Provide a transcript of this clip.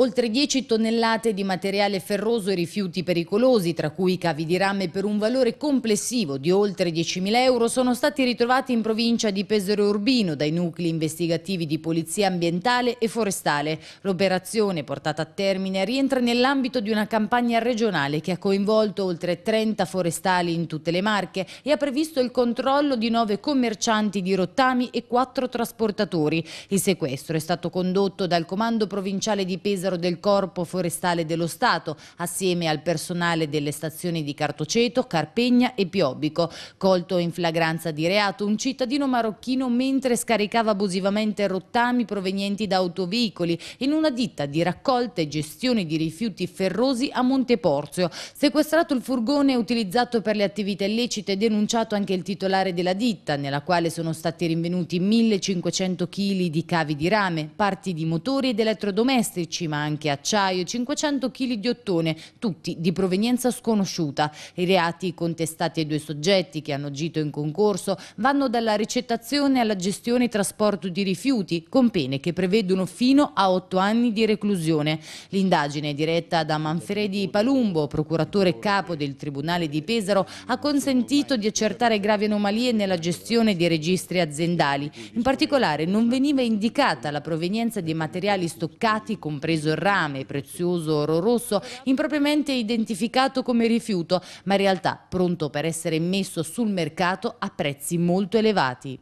Oltre 10 tonnellate di materiale ferroso e rifiuti pericolosi, tra cui cavi di rame per un valore complessivo di oltre 10.000 euro, sono stati ritrovati in provincia di Pesaro Urbino dai nuclei investigativi di polizia ambientale e forestale. L'operazione portata a termine rientra nell'ambito di una campagna regionale che ha coinvolto oltre 30 forestali in tutte le Marche e ha previsto il controllo di 9 commercianti di rottami e 4 trasportatori. Il sequestro è stato condotto dal Comando Provinciale di Pesaro Pesaro del Corpo Forestale dello Stato, assieme al personale delle stazioni di Cartoceto, Carpegna e Piobbico. Colto in flagranza di reato un cittadino marocchino mentre scaricava abusivamente rottami provenienti da autoveicoli in una ditta di raccolta e gestione di rifiuti ferrosi a Monteporzio. Sequestrato il furgone utilizzato per le attività illecite e denunciato anche il titolare della ditta, nella quale sono stati rinvenuti 1500 kg di cavi di rame, parti di motori ed elettrodomestici, ma ma anche acciaio, 500 kg di ottone, tutti di provenienza sconosciuta. I reati contestati ai due soggetti che hanno agito in concorso vanno dalla ricettazione alla gestione e trasporto di rifiuti, con pene che prevedono fino a 8 anni di reclusione. L'indagine diretta da Manfredi Palumbo, procuratore capo del Tribunale di Pesaro, ha consentito di accertare gravi anomalie nella gestione dei registri aziendali. In particolare non veniva indicata la provenienza di materiali stoccati, compreso ucciso il rame, prezioso oro rosso, impropriamente identificato come rifiuto, ma in realtà pronto per essere messo sul mercato a prezzi molto elevati.